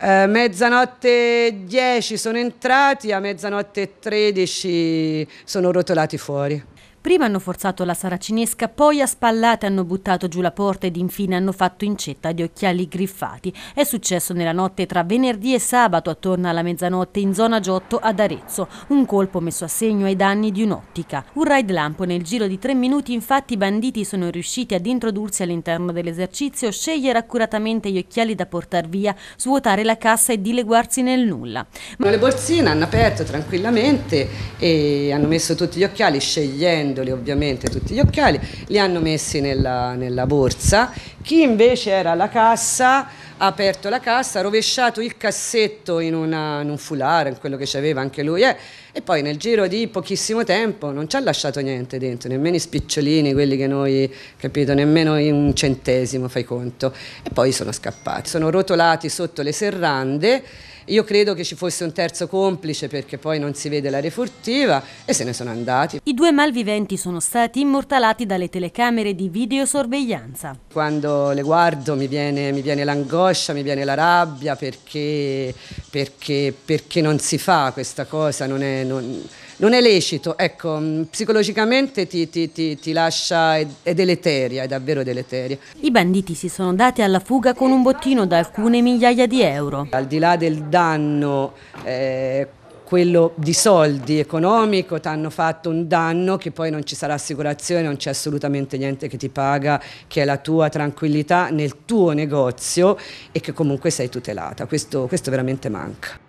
Eh, mezzanotte 10 sono entrati, a mezzanotte 13 sono rotolati fuori. Prima hanno forzato la saracinesca, poi a spallate hanno buttato giù la porta ed infine hanno fatto incetta di occhiali griffati. È successo nella notte tra venerdì e sabato attorno alla mezzanotte in zona Giotto ad Arezzo. Un colpo messo a segno ai danni di un'ottica. Un raid lampo nel giro di tre minuti infatti i banditi sono riusciti ad introdursi all'interno dell'esercizio, scegliere accuratamente gli occhiali da portare via, svuotare la cassa e dileguarsi nel nulla. Ma le borsine hanno aperto tranquillamente e hanno messo tutti gli occhiali scegliendo pendoli ovviamente tutti gli occhiali, li hanno messi nella, nella borsa, chi invece era alla cassa ha aperto la cassa, ha rovesciato il cassetto in, una, in un foulard, in quello che c'aveva anche lui, eh, e poi nel giro di pochissimo tempo non ci ha lasciato niente dentro, nemmeno i spicciolini, quelli che noi, capito, nemmeno un centesimo, fai conto. E poi sono scappati, sono rotolati sotto le serrande io credo che ci fosse un terzo complice perché poi non si vede la refurtiva e se ne sono andati. I due malviventi sono stati immortalati dalle telecamere di videosorveglianza. Quando le guardo mi viene, mi viene l'angoscia, mi viene la rabbia perché, perché, perché, non si fa questa cosa, non è... Non, non è lecito, ecco, mm, psicologicamente ti, ti, ti, ti lascia, è, è deleteria, è davvero deleteria. I banditi si sono dati alla fuga con un bottino da alcune migliaia di euro. Al di là del danno... Eh, quello di soldi economico, ti hanno fatto un danno che poi non ci sarà assicurazione, non c'è assolutamente niente che ti paga, che è la tua tranquillità nel tuo negozio e che comunque sei tutelata. Questo, questo veramente manca.